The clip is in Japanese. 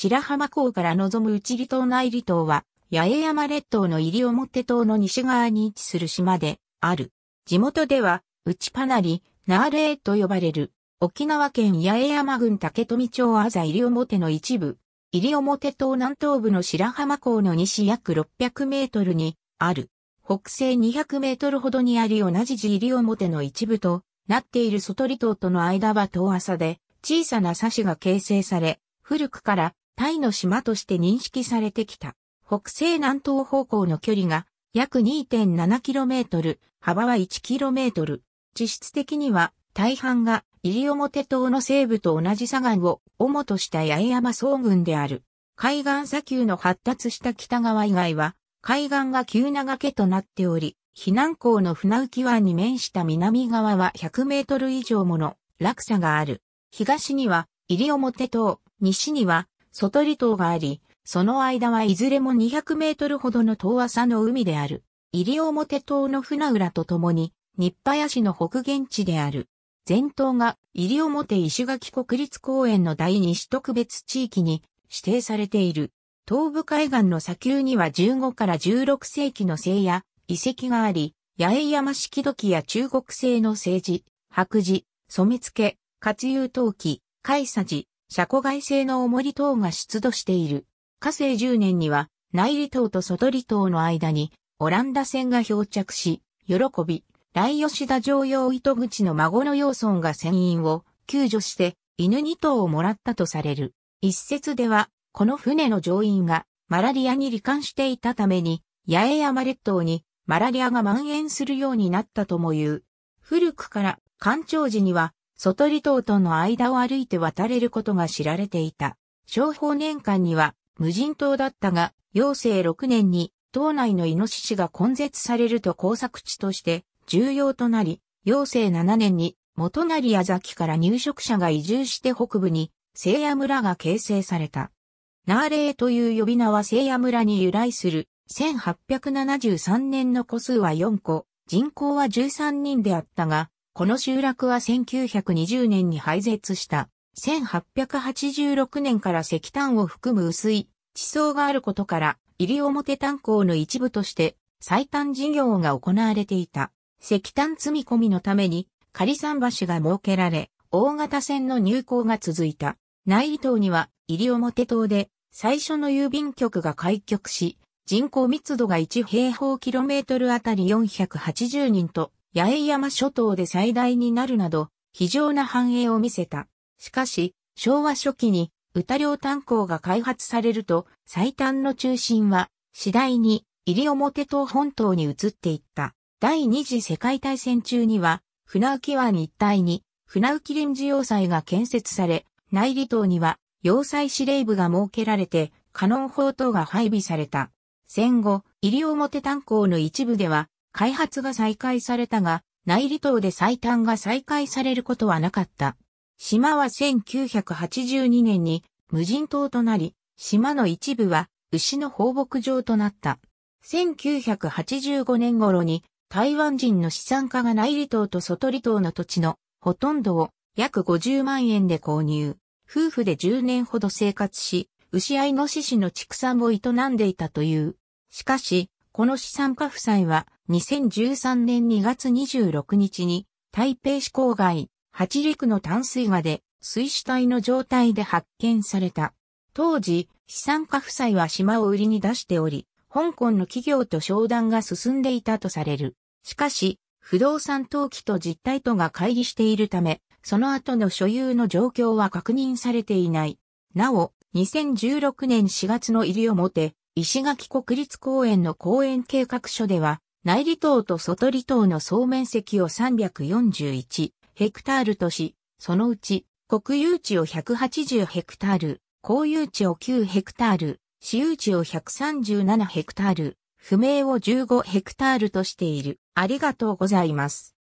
白浜港から望む内離島内離島は、八重山列島の入表島の西側に位置する島である。地元では、内パナリ、ナーレーと呼ばれる、沖縄県八重山郡竹富町あざ入表の一部、入表島南東部の白浜港の西約600メートルにある。北西200メートルほどにあり同じ地入表の一部となっている外離島との間は遠浅で小さな差しが形成され、古くからタイの島として認識されてきた。北西南東方向の距離が約 2.7km、幅は 1km。地質的には大半が西表島の西部と同じ砂岩を主とした八重山総群である。海岸砂丘の発達した北側以外は海岸が急な崖となっており、避難港の船浮き湾に面した南側は100メートル以上もの落差がある。東には西表島、西には外離島があり、その間はいずれも200メートルほどの遠浅の海である。西表島の船浦と共に、日早市の北限地である。全島が西表石垣国立公園の第二市特別地域に指定されている。東部海岸の砂丘には15から16世紀の聖や遺跡があり、八重山式土器や中国製の政治、白磁、染付、活油陶器、海砂寺、車庫外製の重り等が出土している。火星10年には内離島と外離島の間にオランダ船が漂着し、喜び、来吉田城用糸口の孫の養村が船員を救助して犬2頭をもらったとされる。一説では、この船の乗員がマラリアに罹患していたために、八重山列島にマラリアが蔓延するようになったとも言う。古くから干潮時には外離島との間を歩いて渡れることが知られていた。商法年間には無人島だったが、陽性6年に島内のイノシシが根絶されると工作地として重要となり、陽性7年に元成矢崎から入植者が移住して北部に聖夜村が形成された。ナーレーという呼び名は聖夜村に由来する1873年の個数は4個、人口は13人であったが、この集落は1920年に廃絶した。1886年から石炭を含む薄い地層があることから、入表炭鉱の一部として最短事業が行われていた。石炭積み込みのために仮桟橋が設けられ、大型船の入港が続いた。内伊島には入表島で最初の郵便局が開局し、人口密度が1平方キロメートルあたり480人と八重山諸島で最大になるなど、非常な繁栄を見せた。しかし、昭和初期に歌両炭鉱が開発されると、最短の中心は、次第に西表島本島に移っていった。第二次世界大戦中には、船浮湾一帯に、船浮臨時要塞が建設され、内里島には、要塞司令部が設けられて、カノン砲等が配備された。戦後、西表炭鉱の一部では、開発が再開されたが、内離島で最短が再開されることはなかった。島は1982年に無人島となり、島の一部は牛の放牧場となった。1985年頃に台湾人の資産家が内離島と外離島の土地のほとんどを約50万円で購入。夫婦で10年ほど生活し、牛愛ノシシの畜産を営んでいたという。しかし、この資産家夫妻は2013年2月26日に台北市郊外八陸の淡水河で水死体の状態で発見された。当時、資産家夫妻は島を売りに出しており、香港の企業と商談が進んでいたとされる。しかし、不動産登記と実態とが乖離しているため、その後の所有の状況は確認されていない。なお、2016年4月の入り表、石垣国立公園の公園計画書では、内離島と外離島の総面積を341ヘクタールとし、そのうち国有地を180ヘクタール、公有地を9ヘクタール、私有地を137ヘクタール、不明を15ヘクタールとしている。ありがとうございます。